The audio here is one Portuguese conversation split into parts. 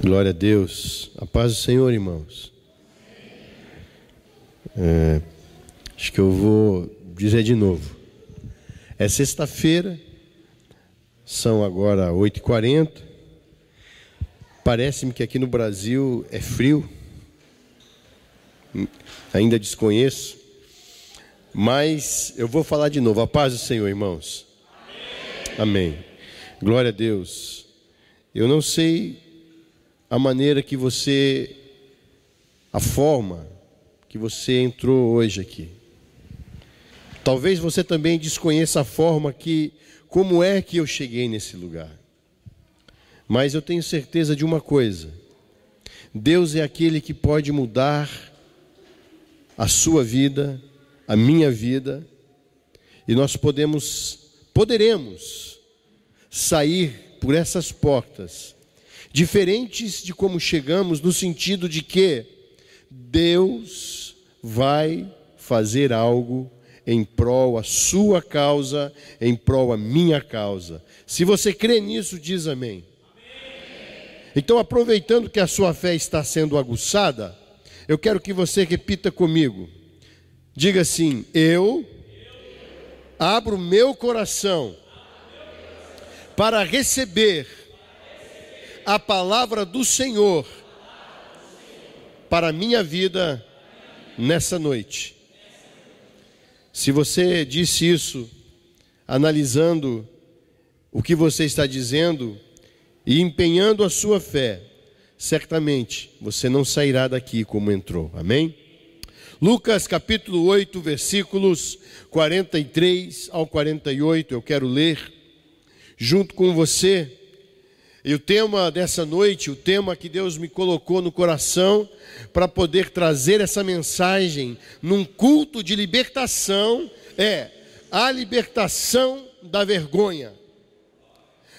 Glória a Deus. A paz do Senhor, irmãos. É, acho que eu vou dizer de novo. É sexta-feira, são agora 8h40. Parece-me que aqui no Brasil é frio. Ainda desconheço. Mas eu vou falar de novo. A paz do Senhor, irmãos. Amém. Amém. Glória a Deus. Eu não sei a maneira que você, a forma que você entrou hoje aqui. Talvez você também desconheça a forma que, como é que eu cheguei nesse lugar. Mas eu tenho certeza de uma coisa: Deus é aquele que pode mudar a sua vida, a minha vida, e nós podemos, poderemos sair por essas portas diferentes de como chegamos, no sentido de que Deus vai fazer algo em prol a sua causa, em prol a minha causa. Se você crê nisso, diz amém. amém. Então, aproveitando que a sua fé está sendo aguçada, eu quero que você repita comigo. Diga assim: Eu abro meu coração para receber a palavra do Senhor para a minha vida nessa noite. Se você disse isso, analisando o que você está dizendo e empenhando a sua fé, certamente você não sairá daqui como entrou. Amém? Lucas capítulo 8, versículos 43 ao 48, eu quero ler junto com você e o tema dessa noite, o tema que Deus me colocou no coração para poder trazer essa mensagem num culto de libertação é a libertação da vergonha.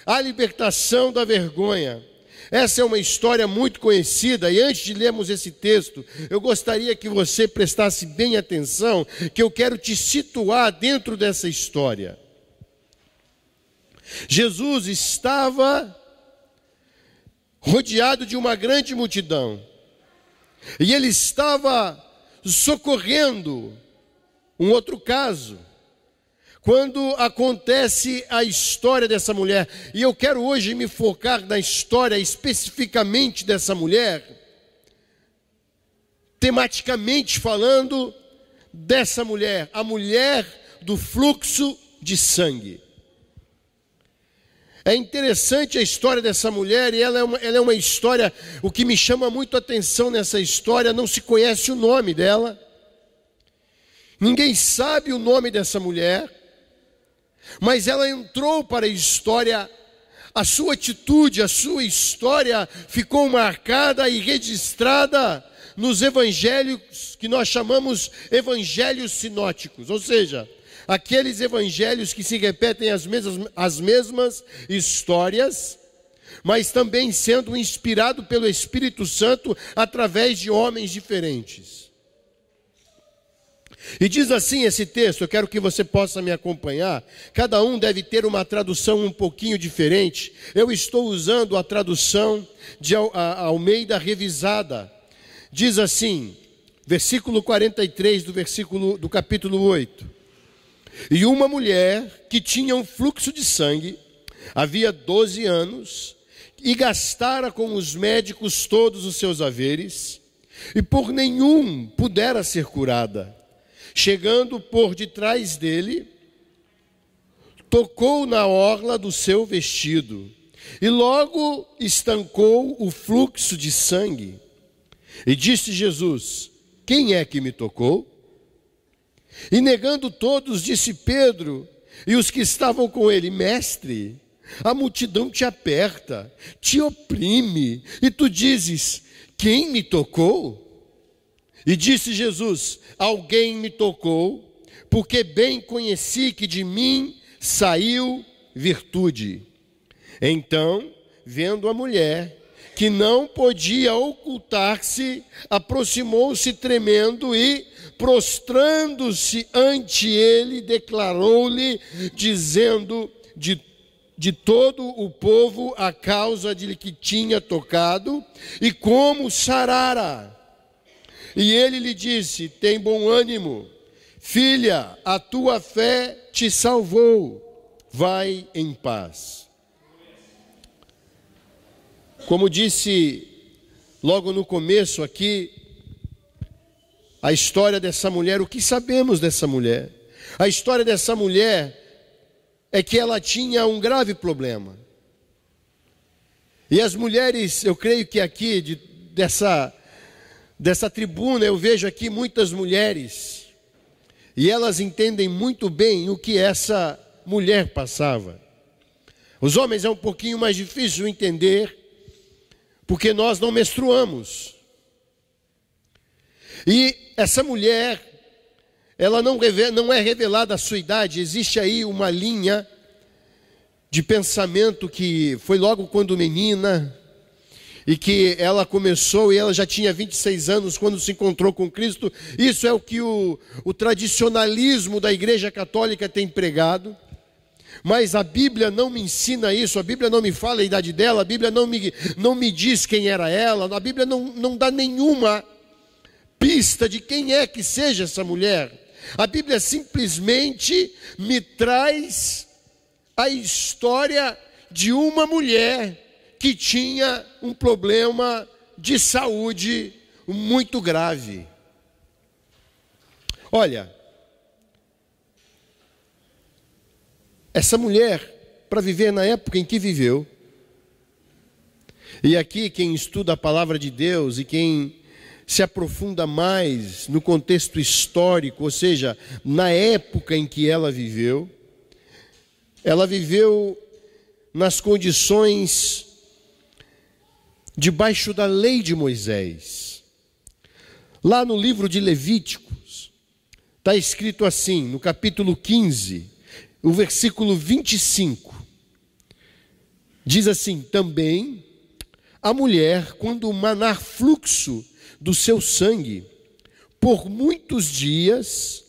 A libertação da vergonha. Essa é uma história muito conhecida, e antes de lermos esse texto, eu gostaria que você prestasse bem atenção, que eu quero te situar dentro dessa história. Jesus estava rodeado de uma grande multidão. E ele estava socorrendo um outro caso. Quando acontece a história dessa mulher, e eu quero hoje me focar na história especificamente dessa mulher, tematicamente falando, dessa mulher, a mulher do fluxo de sangue. É interessante a história dessa mulher e ela é, uma, ela é uma história, o que me chama muito a atenção nessa história, não se conhece o nome dela. Ninguém sabe o nome dessa mulher, mas ela entrou para a história, a sua atitude, a sua história ficou marcada e registrada nos evangelhos que nós chamamos evangelhos sinóticos, ou seja, Aqueles evangelhos que se repetem as mesmas, as mesmas histórias, mas também sendo inspirado pelo Espírito Santo através de homens diferentes. E diz assim esse texto, eu quero que você possa me acompanhar. Cada um deve ter uma tradução um pouquinho diferente. Eu estou usando a tradução de Almeida revisada. Diz assim, versículo 43 do versículo do capítulo 8. E uma mulher que tinha um fluxo de sangue, havia 12 anos, e gastara com os médicos todos os seus haveres, e por nenhum pudera ser curada. Chegando por detrás dele, tocou na orla do seu vestido, e logo estancou o fluxo de sangue. E disse Jesus: Quem é que me tocou? E negando todos, disse Pedro e os que estavam com ele: Mestre, a multidão te aperta, te oprime, e tu dizes: Quem me tocou? E disse Jesus: Alguém me tocou, porque bem conheci que de mim saiu virtude. Então, vendo a mulher, que não podia ocultar-se, aproximou-se tremendo e prostrando-se ante ele, declarou-lhe, dizendo de, de todo o povo a causa de que tinha tocado e como sarara. E ele lhe disse: Tem bom ânimo, filha, a tua fé te salvou. Vai em paz. Como disse logo no começo aqui, a história dessa mulher, o que sabemos dessa mulher? A história dessa mulher é que ela tinha um grave problema. E as mulheres, eu creio que aqui, de, dessa, dessa tribuna, eu vejo aqui muitas mulheres, e elas entendem muito bem o que essa mulher passava. Os homens é um pouquinho mais difícil entender, porque nós não menstruamos. E essa mulher, ela não, não é revelada a sua idade, existe aí uma linha de pensamento que foi logo quando menina, e que ela começou e ela já tinha 26 anos quando se encontrou com Cristo. Isso é o que o, o tradicionalismo da Igreja Católica tem pregado. Mas a Bíblia não me ensina isso, a Bíblia não me fala a idade dela, a Bíblia não me, não me diz quem era ela, a Bíblia não, não dá nenhuma pista de quem é que seja essa mulher. A Bíblia simplesmente me traz a história de uma mulher que tinha um problema de saúde muito grave. Olha, essa mulher, para viver na época em que viveu, e aqui quem estuda a palavra de Deus e quem se aprofunda mais no contexto histórico, ou seja, na época em que ela viveu. Ela viveu nas condições debaixo da lei de Moisés. Lá no livro de Levíticos, está escrito assim, no capítulo 15, o versículo 25. Diz assim: Também a mulher, quando manar fluxo do seu sangue, por muitos dias,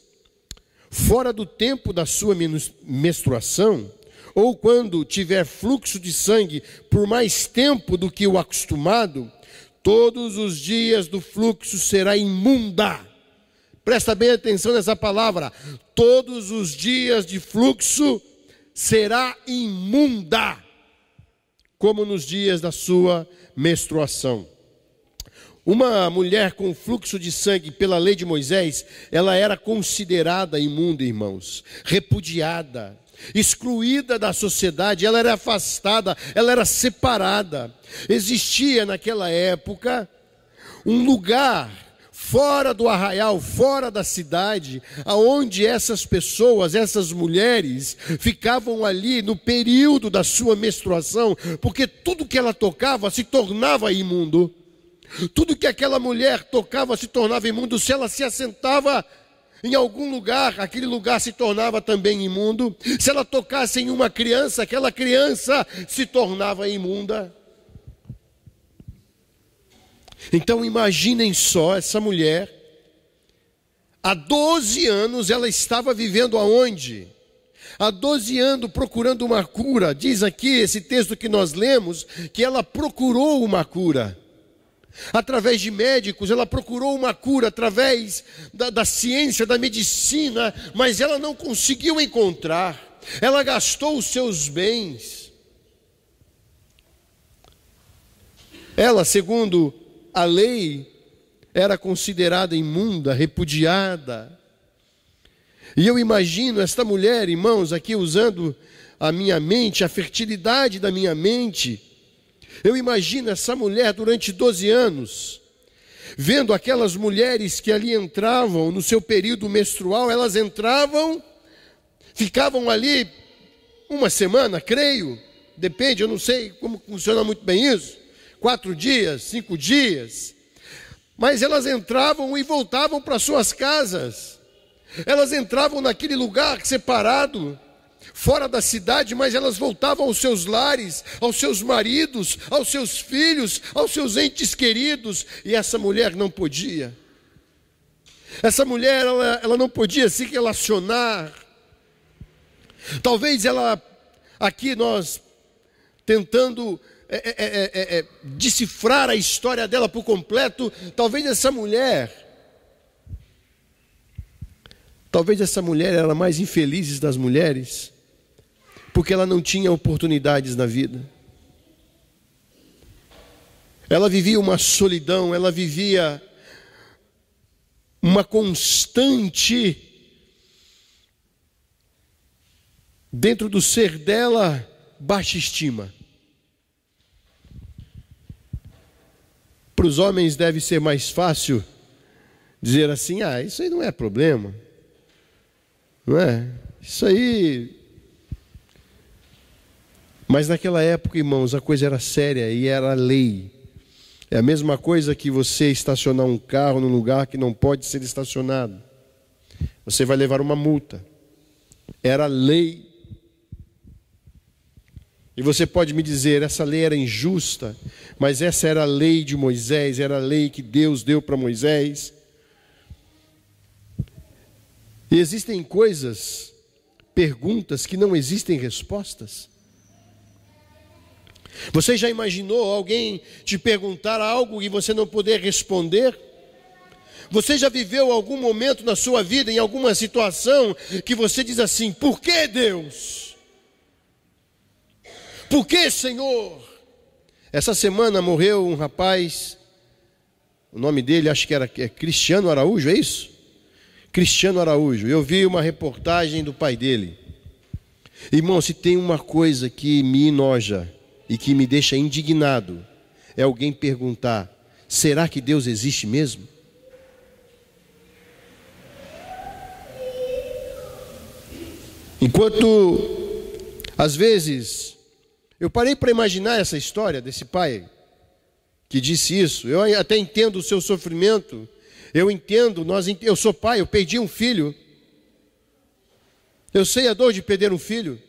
fora do tempo da sua menstruação, ou quando tiver fluxo de sangue por mais tempo do que o acostumado, todos os dias do fluxo será imunda. Presta bem atenção nessa palavra. Todos os dias de fluxo será imunda, como nos dias da sua menstruação. Uma mulher com fluxo de sangue pela lei de Moisés, ela era considerada imunda, irmãos, repudiada, excluída da sociedade, ela era afastada, ela era separada. Existia naquela época um lugar fora do arraial, fora da cidade, aonde essas pessoas, essas mulheres ficavam ali no período da sua menstruação, porque tudo que ela tocava se tornava imundo. Tudo que aquela mulher tocava se tornava imundo. Se ela se assentava em algum lugar, aquele lugar se tornava também imundo. Se ela tocasse em uma criança, aquela criança se tornava imunda. Então imaginem só essa mulher. Há 12 anos ela estava vivendo aonde? Há 12 anos procurando uma cura. Diz aqui esse texto que nós lemos que ela procurou uma cura através de médicos, ela procurou uma cura através da, da ciência, da medicina, mas ela não conseguiu encontrar. Ela gastou os seus bens. Ela, segundo a lei, era considerada imunda, repudiada. E eu imagino esta mulher, irmãos, aqui usando a minha mente, a fertilidade da minha mente, eu imagino essa mulher durante 12 anos, vendo aquelas mulheres que ali entravam no seu período menstrual, elas entravam, ficavam ali uma semana, creio, depende, eu não sei como funciona muito bem isso, quatro dias, cinco dias, mas elas entravam e voltavam para suas casas, elas entravam naquele lugar separado, fora da cidade, mas elas voltavam aos seus lares, aos seus maridos, aos seus filhos, aos seus entes queridos, e essa mulher não podia. Essa mulher, ela, ela não podia se relacionar. Talvez ela, aqui nós, tentando é, é, é, é, é decifrar a história dela por completo, talvez essa mulher. Talvez essa mulher era a mais infeliz das mulheres porque ela não tinha oportunidades na vida. Ela vivia uma solidão, ela vivia uma constante dentro do ser dela baixa estima. Para os homens deve ser mais fácil dizer assim: ah, isso aí não é problema, não é? Isso aí mas naquela época, irmãos, a coisa era séria e era lei. É a mesma coisa que você estacionar um carro num lugar que não pode ser estacionado. Você vai levar uma multa. Era lei. E você pode me dizer, essa lei era injusta, mas essa era a lei de Moisés, era a lei que Deus deu para Moisés. E existem coisas, perguntas que não existem respostas. Você já imaginou alguém te perguntar algo e você não poder responder? Você já viveu algum momento na sua vida, em alguma situação, que você diz assim: por que Deus? Por que Senhor? Essa semana morreu um rapaz, o nome dele acho que era é Cristiano Araújo, é isso? Cristiano Araújo. Eu vi uma reportagem do pai dele. Irmão, se tem uma coisa que me enoja, e que me deixa indignado é alguém perguntar: será que Deus existe mesmo? Enquanto, às vezes, eu parei para imaginar essa história desse pai que disse isso. Eu até entendo o seu sofrimento. Eu entendo, nós, eu sou pai, eu perdi um filho. Eu sei a dor de perder um filho.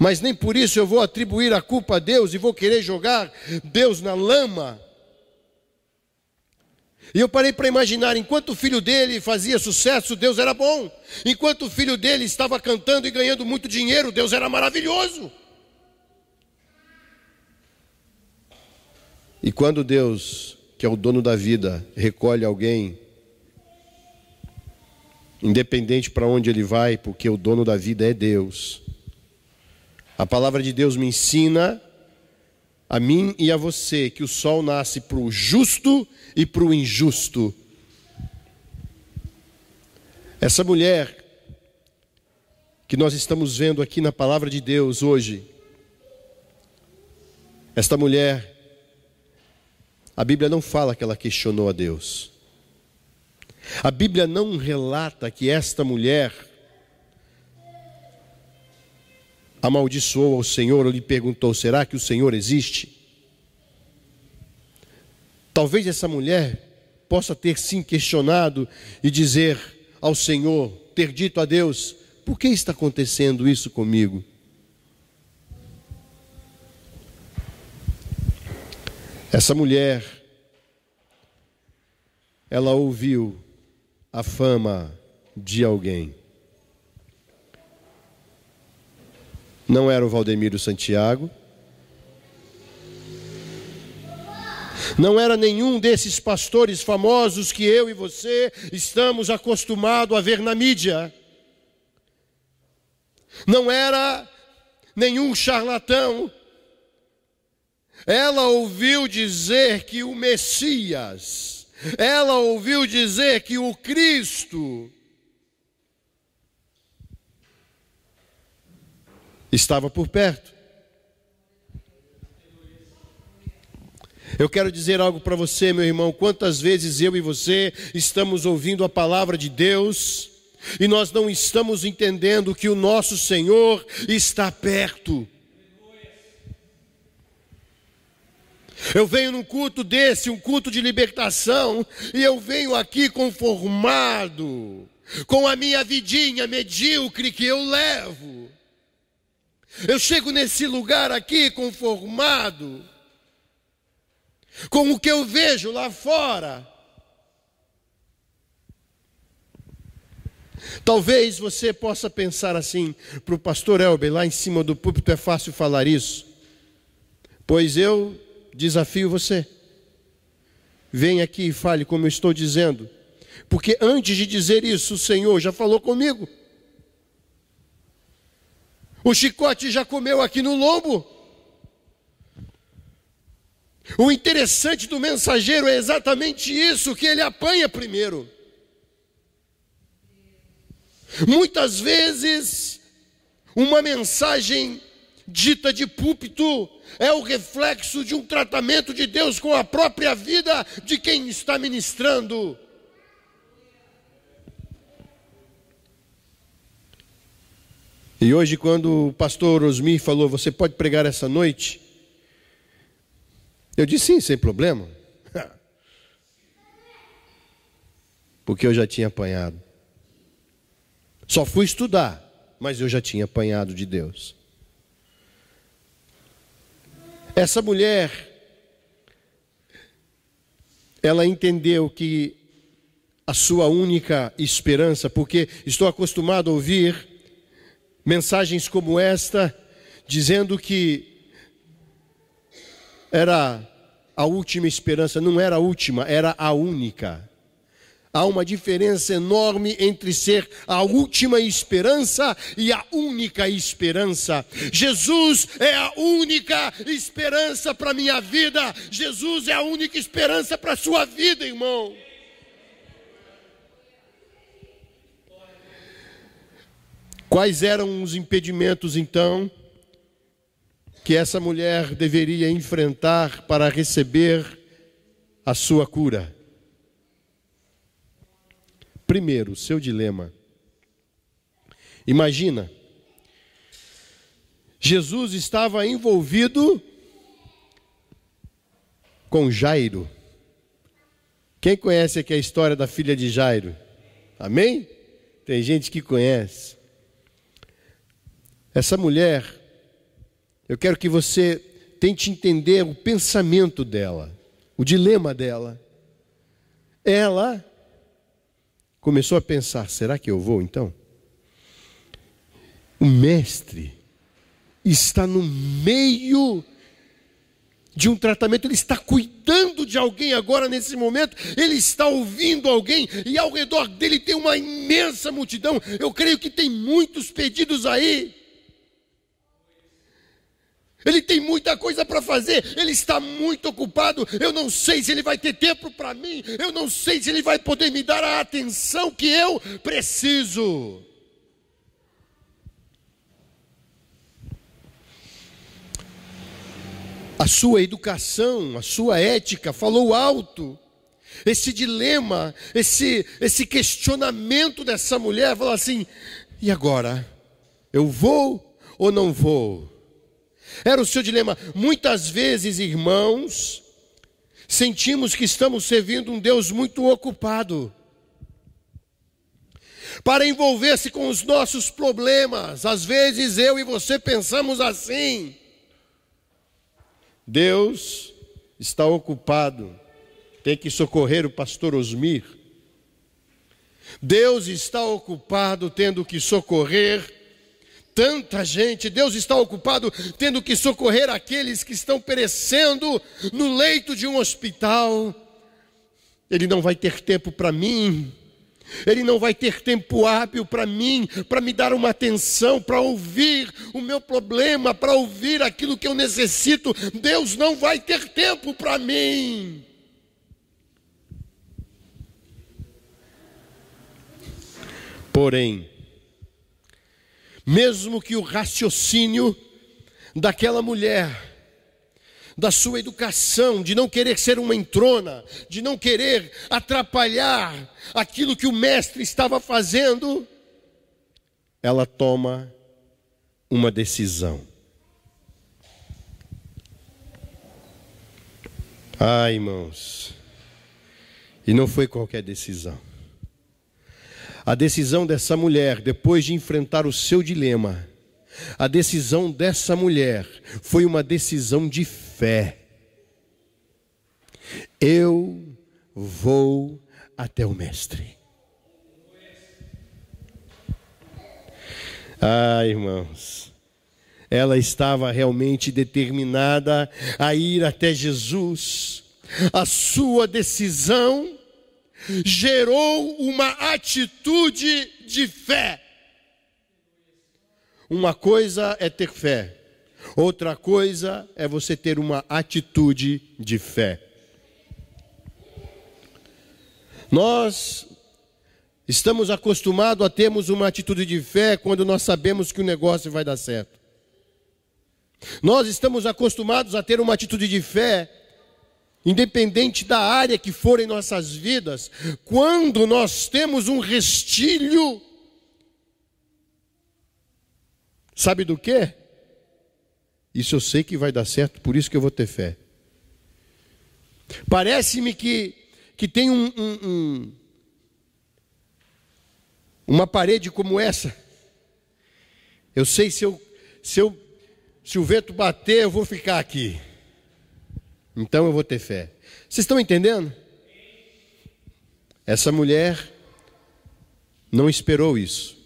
mas nem por isso eu vou atribuir a culpa a Deus e vou querer jogar Deus na lama. E eu parei para imaginar, enquanto o filho dele fazia sucesso, Deus era bom. Enquanto o filho dele estava cantando e ganhando muito dinheiro, Deus era maravilhoso. E quando Deus, que é o dono da vida, recolhe alguém, independente para onde ele vai, porque o dono da vida é Deus, a palavra de Deus me ensina, a mim e a você, que o sol nasce para o justo e para o injusto. Essa mulher que nós estamos vendo aqui na palavra de Deus hoje, esta mulher, a Bíblia não fala que ela questionou a Deus. A Bíblia não relata que esta mulher amaldiçoou ao Senhor ou lhe perguntou: será que o Senhor existe? Talvez essa mulher possa ter sim questionado e dizer ao Senhor, ter dito a Deus: por que está acontecendo isso comigo? Essa mulher, ela ouviu a fama de alguém. não era o Valdemiro Santiago, não era nenhum desses pastores famosos que eu e você estamos acostumados a ver na mídia, não era nenhum charlatão. Ela ouviu dizer que o Messias, ela ouviu dizer que o Cristo, estava por perto. Eu quero dizer algo para você, meu irmão. Quantas vezes eu e você estamos ouvindo a palavra de Deus e nós não estamos entendendo que o nosso Senhor está perto. Eu venho num culto desse, um culto de libertação, e eu venho aqui conformado com a minha vidinha medíocre que eu levo. Eu chego nesse lugar aqui conformado com o que eu vejo lá fora. Talvez você possa pensar assim, para o pastor Elber, lá em cima do púlpito é fácil falar isso. Pois eu desafio você. Venha aqui e fale como eu estou dizendo. Porque antes de dizer isso, o Senhor já falou comigo. O chicote já comeu aqui no lombo. O interessante do mensageiro é exatamente isso, que ele apanha primeiro. Muitas vezes, uma mensagem dita de púlpito é o reflexo de um tratamento de Deus com a própria vida de quem está ministrando. E hoje, quando o pastor Osmir falou, você pode pregar essa noite? Eu disse sim, sem problema. Porque eu já tinha apanhado. Só fui estudar, mas eu já tinha apanhado de Deus. Essa mulher, ela entendeu que a sua única esperança, porque estou acostumado a ouvir mensagens como esta, dizendo que era a última esperança, não era a última, era a única. Há uma diferença enorme entre ser a última esperança e a única esperança. Jesus é a única esperança para a minha vida. Jesus é a única esperança para a sua vida, irmão. Quais eram os impedimentos, então, que essa mulher deveria enfrentar para receber a sua cura? Primeiro, seu dilema. Imagina, Jesus estava envolvido com Jairo. Quem conhece aqui a história da filha de Jairo? Amém? Tem gente que conhece. Essa mulher, eu quero que você tente entender o pensamento dela, o dilema dela. Ela começou a pensar: será que eu vou então? O mestre está no meio de um tratamento, ele está cuidando de alguém agora nesse momento, ele está ouvindo alguém e ao redor dele tem uma imensa multidão. Eu creio que tem muitos pedidos aí. Ele tem muita coisa para fazer, ele está muito ocupado. Eu não sei se ele vai ter tempo para mim, eu não sei se ele vai poder me dar a atenção que eu preciso. A sua educação, a sua ética falou alto. Esse dilema, esse, esse questionamento dessa mulher, falou assim: e agora? Eu vou ou não vou? Era o seu dilema. Muitas vezes, irmãos, sentimos que estamos servindo um Deus muito ocupado. Para envolver-se com os nossos problemas, às vezes eu e você pensamos assim. Deus está ocupado, tem que socorrer o pastor Osmir. Deus está ocupado tendo que socorrer tanta gente. Deus está ocupado tendo que socorrer aqueles que estão perecendo no leito de um hospital. Ele não vai ter tempo para mim. Ele não vai ter tempo hábil para mim, para me dar uma atenção, para ouvir o meu problema, para ouvir aquilo que eu necessito. Deus não vai ter tempo para mim. Porém, mesmo que o raciocínio daquela mulher, da sua educação, de não querer ser uma entrona, de não querer atrapalhar aquilo que o mestre estava fazendo, ela toma uma decisão. Ah, irmãos, e não foi qualquer decisão. A decisão dessa mulher, depois de enfrentar o seu dilema, a decisão dessa mulher foi uma decisão de fé. Eu vou até o Mestre. Ah, irmãos, ela estava realmente determinada a ir até Jesus. A sua decisão gerou uma atitude de fé. Uma coisa é ter fé, outra coisa é você ter uma atitude de fé. Nós estamos acostumados a termos uma atitude de fé quando nós sabemos que o negócio vai dar certo. Nós estamos acostumados a ter uma atitude de fé independente da área que for em nossas vidas, quando nós temos um restilho, sabe do quê? Isso eu sei que vai dar certo, por isso que eu vou ter fé. Parece-me que, que tem um, um, um, uma parede como essa. Eu sei se eu, se eu se o vento bater, eu vou ficar aqui. Então eu vou ter fé. Vocês estão entendendo? Essa mulher não esperou isso.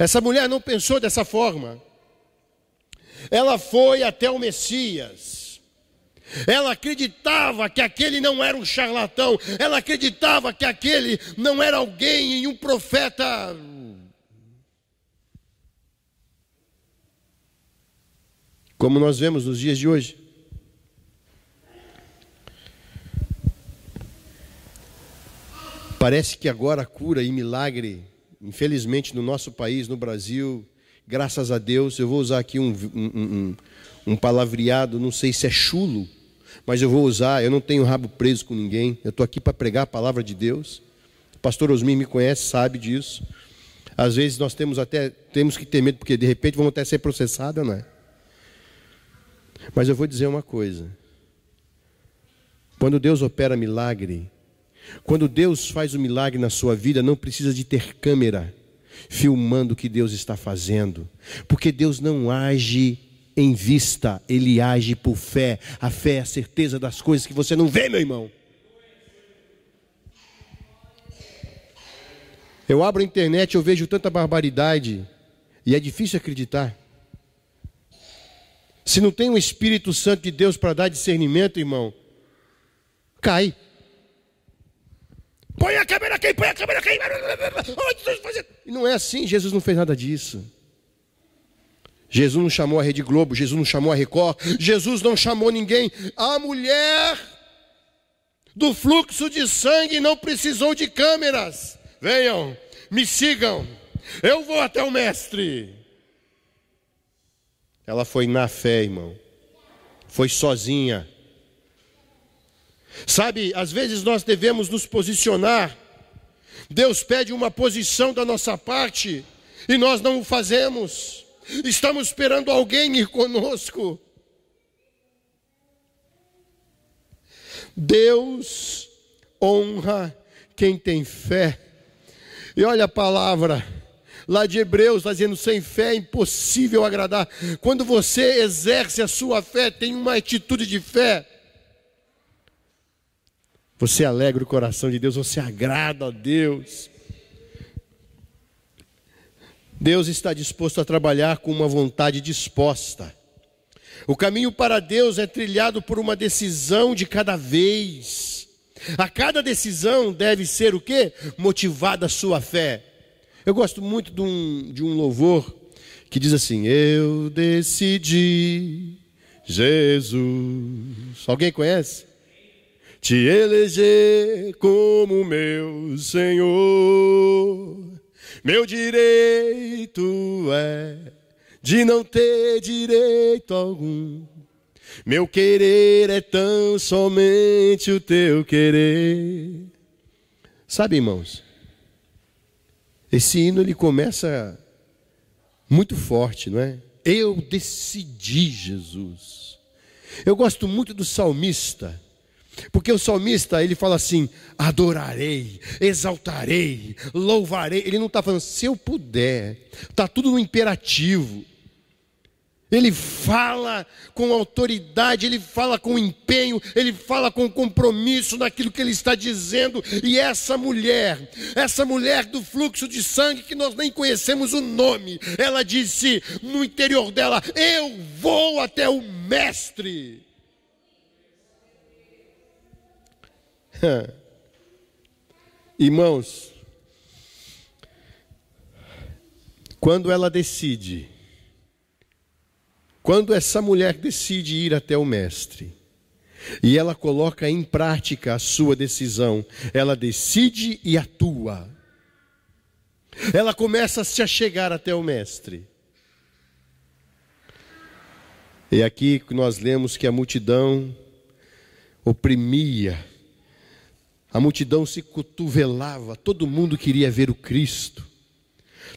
Essa mulher não pensou dessa forma. Ela foi até o Messias. Ela acreditava que aquele não era um charlatão. Ela acreditava que aquele não era alguém e um profeta. Como nós vemos nos dias de hoje. Parece que agora cura e milagre, infelizmente no nosso país, no Brasil, graças a Deus, eu vou usar aqui um, um, um, um palavreado, não sei se é chulo, mas eu vou usar, eu não tenho rabo preso com ninguém, eu estou aqui para pregar a palavra de Deus. O pastor Osmin me conhece, sabe disso. Às vezes nós temos até temos que ter medo, porque de repente vamos até ser processados, não é? Mas eu vou dizer uma coisa. Quando Deus opera milagre, quando Deus faz um milagre na sua vida, não precisa de ter câmera filmando o que Deus está fazendo, porque Deus não age em vista, ele age por fé. A fé é a certeza das coisas que você não vê, meu irmão. Eu abro a internet, eu vejo tanta barbaridade e é difícil acreditar. Se não tem o Espírito Santo de Deus para dar discernimento, irmão, cai. Põe a câmera aqui, põe a câmera aqui. E não é assim, Jesus não fez nada disso. Jesus não chamou a Rede Globo, Jesus não chamou a Record, Jesus não chamou ninguém. A mulher do fluxo de sangue não precisou de câmeras. Venham, me sigam, eu vou até o Mestre. Ela foi na fé, irmão, foi sozinha. Sabe, às vezes nós devemos nos posicionar. Deus pede uma posição da nossa parte e nós não o fazemos. Estamos esperando alguém ir conosco. Deus honra quem tem fé. E olha a palavra lá de Hebreus, dizendo: sem fé é impossível agradar. Quando você exerce a sua fé, tem uma atitude de fé, você alegra o coração de Deus, você agrada a Deus. Deus está disposto a trabalhar com uma vontade disposta. O caminho para Deus é trilhado por uma decisão de cada vez. A cada decisão deve ser o quê? Motivada a sua fé. Eu gosto muito de um, de um louvor que diz assim: Eu decidi Jesus. Alguém conhece? te eleger como meu Senhor. Meu direito é de não ter direito algum. Meu querer é tão somente o teu querer. Sabe, irmãos, esse hino ele começa muito forte, não é? Eu decidi, Jesus. Eu gosto muito do salmista, porque o salmista, ele fala assim: adorarei, exaltarei, louvarei. Ele não está falando, se eu puder, está tudo no imperativo. Ele fala com autoridade, ele fala com empenho, ele fala com compromisso naquilo que ele está dizendo. E essa mulher, essa mulher do fluxo de sangue, que nós nem conhecemos o nome, ela disse no interior dela: Eu vou até o Mestre. Irmãos, quando ela decide, quando essa mulher decide ir até o Mestre, e ela coloca em prática a sua decisão, ela decide e atua. Ela começa a se achegar até o Mestre. E é aqui nós lemos que a multidão oprimia a multidão se cotovelava, todo mundo queria ver o Cristo.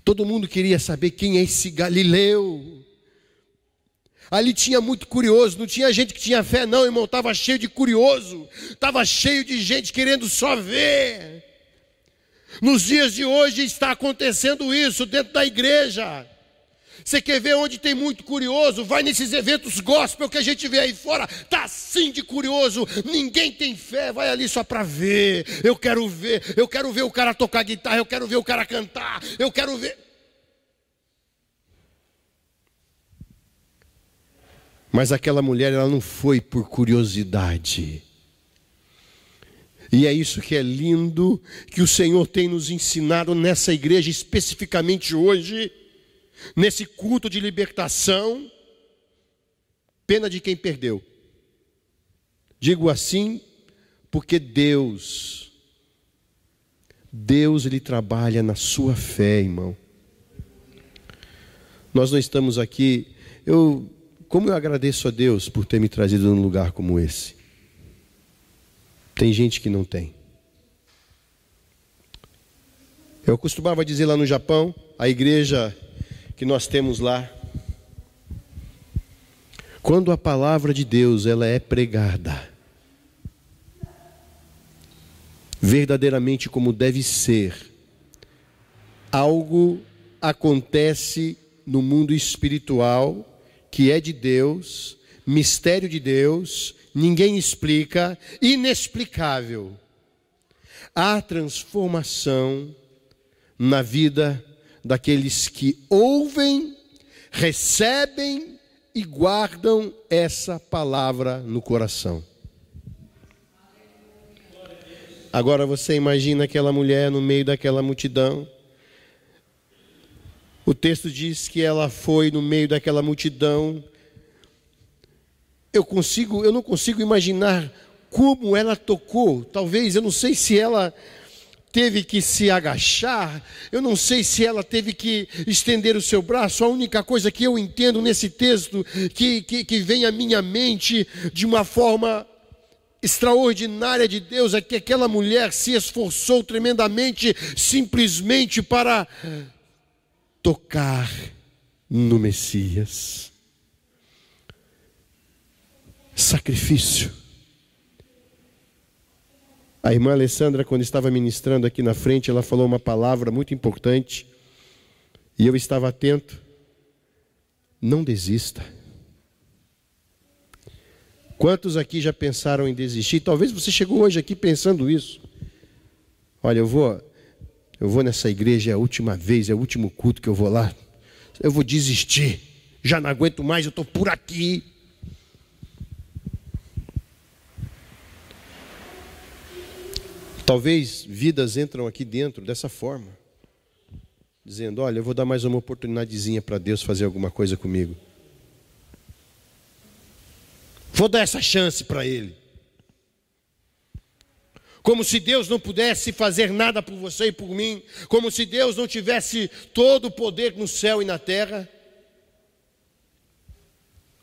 Todo mundo queria saber quem é esse Galileu. Ali tinha muito curioso, não tinha gente que tinha fé, não, irmão. Estava cheio de curioso, estava cheio de gente querendo só ver. Nos dias de hoje está acontecendo isso dentro da igreja. Você quer ver onde tem muito curioso? Vai nesses eventos gospel que a gente vê aí fora. Tá assim de curioso. Ninguém tem fé. Vai ali só para ver. Eu quero ver. Eu quero ver o cara tocar guitarra. Eu quero ver o cara cantar. Eu quero ver. Mas aquela mulher, ela não foi por curiosidade. E é isso que é lindo que o Senhor tem nos ensinado nessa igreja especificamente hoje nesse culto de libertação, pena de quem perdeu. Digo assim porque Deus, Deus ele trabalha na sua fé, irmão. Nós não estamos aqui, eu, como eu agradeço a Deus por ter me trazido num lugar como esse. Tem gente que não tem. Eu costumava dizer lá no Japão, a igreja que nós temos lá. Quando a palavra de Deus ela é pregada verdadeiramente como deve ser, algo acontece no mundo espiritual que é de Deus, mistério de Deus, ninguém explica, inexplicável. Há transformação na vida daqueles que ouvem, recebem e guardam essa palavra no coração. Agora você imagina aquela mulher no meio daquela multidão. O texto diz que ela foi no meio daquela multidão. Eu consigo, eu não consigo imaginar como ela tocou. Talvez eu não sei se ela teve que se agachar, eu não sei se ela teve que estender o seu braço. A única coisa que eu entendo nesse texto, que, que, que vem à minha mente de uma forma extraordinária de Deus, é que aquela mulher se esforçou tremendamente, simplesmente para tocar no Messias. Sacrifício a irmã Alessandra, quando estava ministrando aqui na frente, ela falou uma palavra muito importante e eu estava atento. Não desista. Quantos aqui já pensaram em desistir? Talvez você chegou hoje aqui pensando isso. Olha, eu vou, eu vou nessa igreja, é a última vez, é o último culto que eu vou lá. Eu vou desistir. Já não aguento mais, eu estou por aqui. Talvez vidas entram aqui dentro dessa forma, dizendo: Olha, eu vou dar mais uma oportunidadezinha para Deus fazer alguma coisa comigo. Vou dar essa chance para Ele. Como se Deus não pudesse fazer nada por você e por mim, como se Deus não tivesse todo o poder no céu e na terra.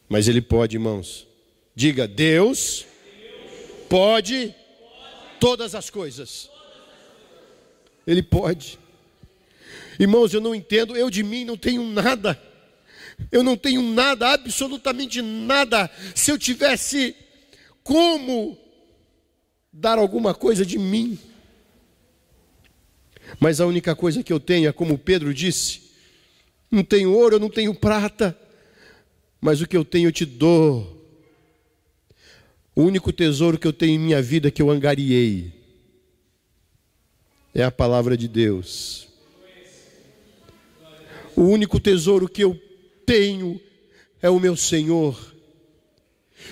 Mas Ele pode, irmãos. Diga: Deus pode todas as coisas. Ele pode. Irmãos, eu não entendo, eu de mim não tenho nada. Eu não tenho nada, absolutamente nada. Se eu tivesse como dar alguma coisa de mim. Mas a única coisa que eu tenho é como Pedro disse: não tenho ouro, eu não tenho prata, mas o que eu tenho eu te dou o único tesouro que eu tenho em minha vida que eu angariei é a palavra de Deus. O único tesouro que eu tenho é o meu Senhor.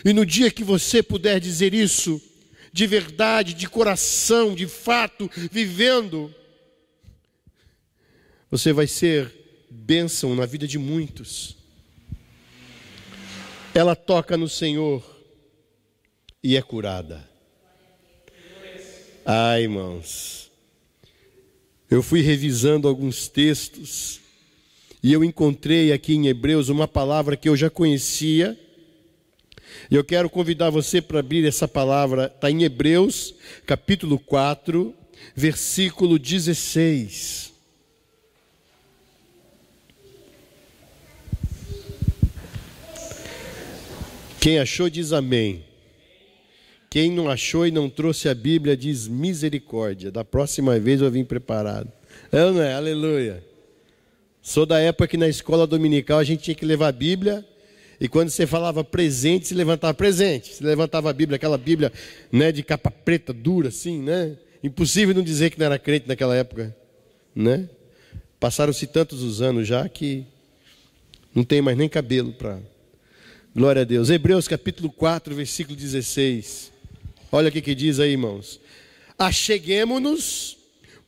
E no dia que você puder dizer isso, de verdade, de coração, de fato, vivendo, você vai ser bênção na vida de muitos. Ela toca no Senhor e é curada. Ai, ah, irmãos, eu fui revisando alguns textos e eu encontrei aqui em Hebreus uma palavra que eu já conhecia. E eu quero convidar você para abrir essa palavra, está em Hebreus, capítulo 4, versículo 16. Quem achou diz amém. Quem não achou e não trouxe a Bíblia diz misericórdia. Da próxima vez eu vim preparado. É ou não é? Aleluia. Sou da época que na escola dominical a gente tinha que levar a Bíblia e quando você falava presente, se levantava presente. Se levantava a Bíblia, aquela Bíblia né, de capa preta, dura assim, né? Impossível não dizer que não era crente naquela época, né? Passaram-se tantos os anos já que não tem mais nem cabelo para. Glória a Deus. Hebreus capítulo 4, versículo 16. Olha o que diz aí, irmãos. acheguemo nos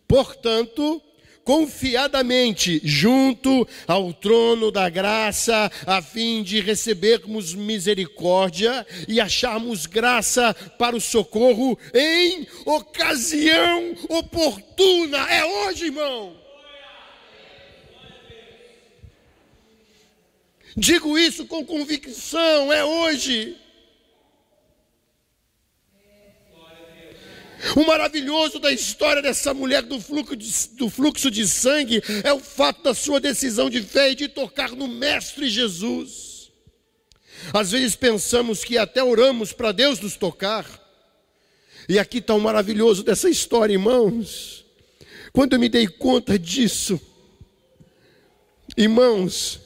portanto, confiadamente junto ao trono da graça, a fim de recebermos misericórdia e acharmos graça para o socorro em ocasião oportuna. É hoje, irmão. Digo isso com convicção, é hoje. O maravilhoso da história dessa mulher do fluxo, de, do fluxo de sangue é o fato da sua decisão de fé e de tocar no Mestre Jesus. Às vezes pensamos que até oramos para Deus nos tocar. E aqui está o maravilhoso dessa história, irmãos. Quando eu me dei conta disso, irmãos,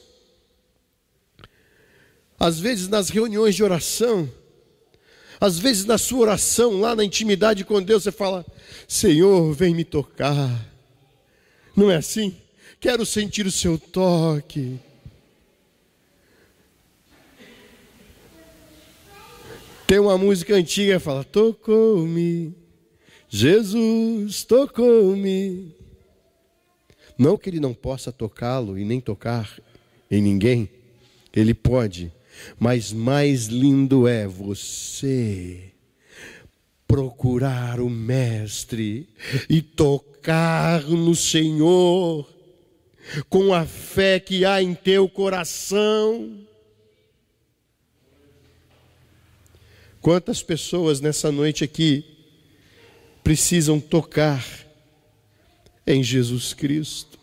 às vezes nas reuniões de oração, às vezes, na sua oração, lá na intimidade com Deus, você fala: Senhor, vem me tocar. Não é assim? Quero sentir o seu toque. Tem uma música antiga que fala: Tocou-me, Jesus tocou-me. Não que ele não possa tocá-lo e nem tocar em ninguém, ele pode, mas mais lindo é você procurar o Mestre e tocar no Senhor com a fé que há em teu coração. Quantas pessoas nessa noite aqui precisam tocar em Jesus Cristo?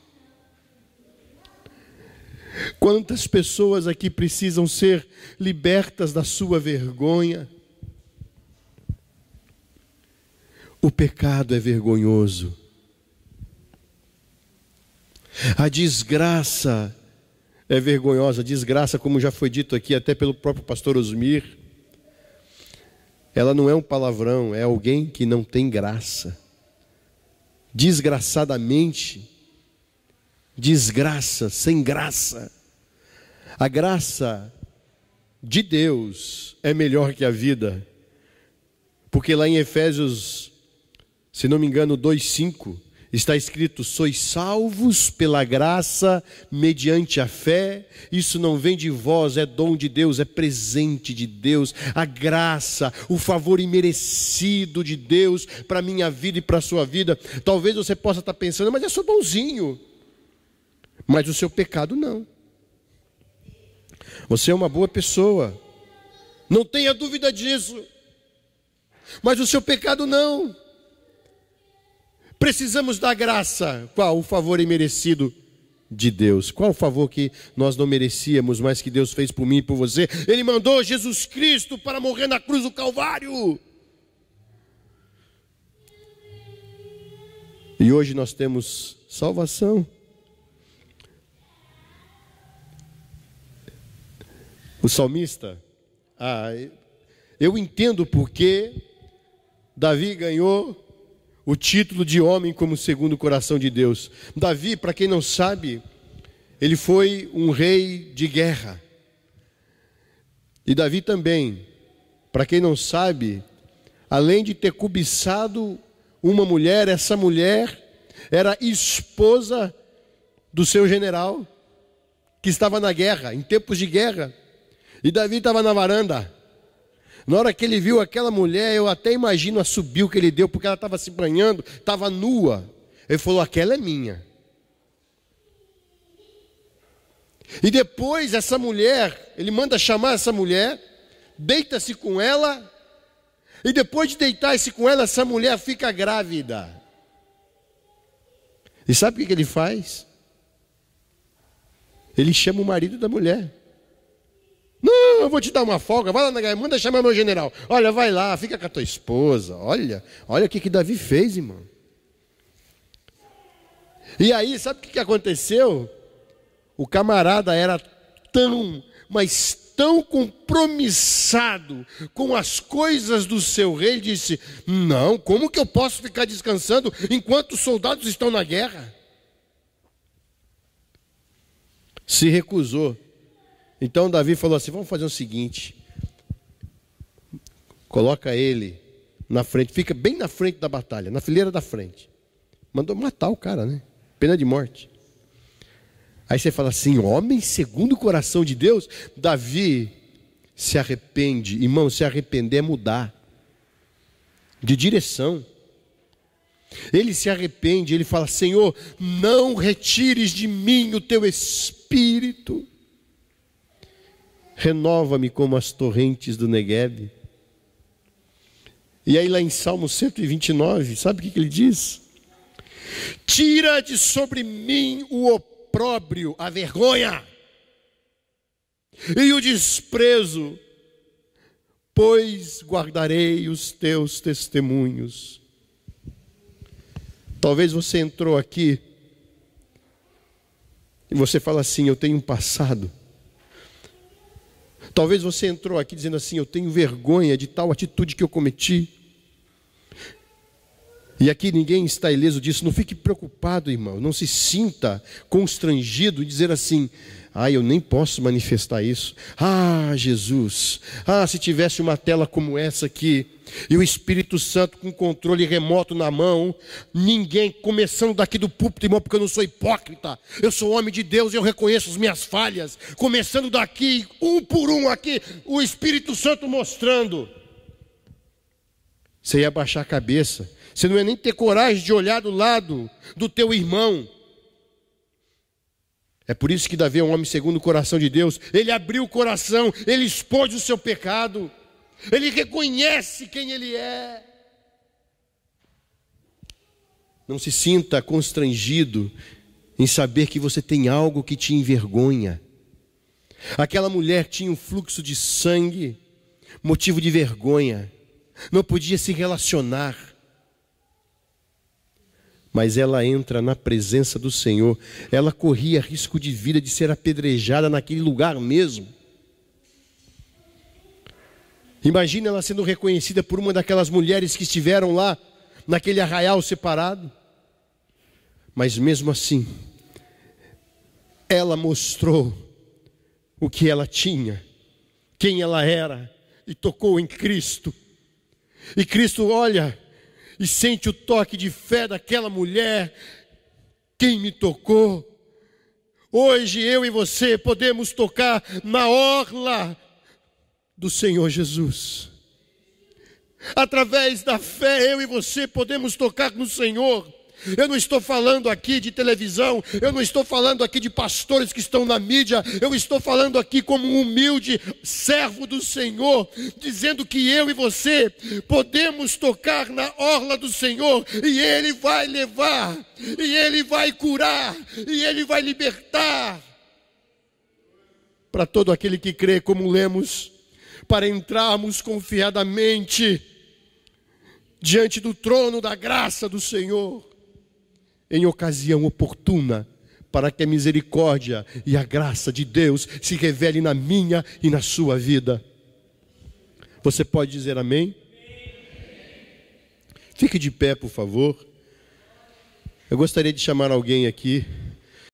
Quantas pessoas aqui precisam ser libertas da sua vergonha? O pecado é vergonhoso. A desgraça é vergonhosa. A desgraça, como já foi dito aqui até pelo próprio pastor Osmir, ela não é um palavrão, é alguém que não tem graça. Desgraçadamente, desgraça, sem graça. A graça de Deus é melhor que a vida, porque lá em Efésios, se não me engano, 2,5 está escrito: sois salvos pela graça, mediante a fé. Isso não vem de vós, é dom de Deus, é presente de Deus. A graça, o favor imerecido de Deus para minha vida e para a sua vida. Talvez você possa estar tá pensando, mas eu sou bonzinho. Mas o seu pecado não. Você é uma boa pessoa. Não tenha dúvida disso. Mas o seu pecado não. Precisamos da graça. Qual o favor imerecido de Deus? Qual o favor que nós não merecíamos, mas que Deus fez por mim e por você? Ele mandou Jesus Cristo para morrer na cruz do Calvário. E hoje nós temos salvação. o salmista, ah, eu entendo porque Davi ganhou o título de homem como segundo o coração de Deus. Davi, para quem não sabe, ele foi um rei de guerra. E Davi também, para quem não sabe, além de ter cobiçado uma mulher, essa mulher era esposa do seu general que estava na guerra, em tempos de guerra. E Davi estava na varanda. Na hora que ele viu aquela mulher, eu até imagino a subiu que ele deu, porque ela estava se banhando, estava nua. Ele falou: aquela é minha. E depois essa mulher, ele manda chamar essa mulher, deita-se com ela, e depois de deitar-se com ela, essa mulher fica grávida. E sabe o que ele faz? Ele chama o marido da mulher. Não, eu vou te dar uma folga. Vai lá na guerra, manda chamar meu general. Olha, vai lá, fica com a tua esposa. Olha, olha o que, que Davi fez, irmão. E aí, sabe o que, que aconteceu? O camarada era tão, mas tão compromissado com as coisas do seu rei, disse: Não, como que eu posso ficar descansando enquanto os soldados estão na guerra? Se recusou então Davi falou assim: vamos fazer o seguinte. Coloca ele na frente, fica bem na frente da batalha, na fileira da frente. Mandou matar o cara, né? Pena de morte. Aí você fala assim: homem segundo o coração de Deus, Davi se arrepende. Irmão, se arrepender é mudar de direção. Ele se arrepende, ele fala: Senhor, não retires de mim o teu espírito renova-me como as torrentes do Negueb. E aí lá em Salmo 129, sabe o que ele diz? Tira de sobre mim o opróbrio, a vergonha e o desprezo, pois guardarei os teus testemunhos. Talvez você entrou aqui e você fala assim: Eu tenho um passado Talvez você entrou aqui dizendo assim: eu tenho vergonha de tal atitude que eu cometi. E aqui ninguém está ileso disso. Não fique preocupado, irmão. Não se sinta constrangido em dizer assim: ah, eu nem posso manifestar isso. Ah, Jesus. Ah, se tivesse uma tela como essa aqui, e o Espírito Santo com controle remoto na mão, ninguém, começando daqui do púlpito, irmão, porque eu não sou hipócrita, eu sou homem de Deus, e eu reconheço as minhas falhas, começando daqui, um por um aqui, o Espírito Santo mostrando. Você ia baixar a cabeça você não ia nem ter coragem de olhar do lado do teu irmão. É por isso que Davi é um homem segundo o coração de Deus. Ele abriu o coração, ele expôs o seu pecado, ele reconhece quem ele é. Não se sinta constrangido em saber que você tem algo que te envergonha. Aquela mulher tinha um fluxo de sangue, motivo de vergonha, não podia se relacionar mas ela entra na presença do Senhor. Ela corria risco de vida de ser apedrejada naquele lugar mesmo. Imagina ela sendo reconhecida por uma daquelas mulheres que estiveram lá, naquele arraial separado. Mas mesmo assim, ela mostrou o que ela tinha, quem ela era, e tocou em Cristo. E Cristo olha e sente o toque de fé daquela mulher. Quem me tocou? Hoje eu e você podemos tocar na orla do Senhor Jesus. Através da fé, eu e você podemos tocar no Senhor. Eu não estou falando aqui de televisão, eu não estou falando aqui de pastores que estão na mídia, eu estou falando aqui como um humilde servo do Senhor, dizendo que eu e você podemos tocar na orla do Senhor e Ele vai levar, e Ele vai curar, e Ele vai libertar. Para todo aquele que crê, como lemos, para entrarmos confiadamente diante do trono da graça do Senhor em ocasião oportuna, para que a misericórdia e a graça de Deus se revele na minha e na sua vida. Você pode dizer amém? Fique de pé, por favor. Eu gostaria de chamar alguém aqui.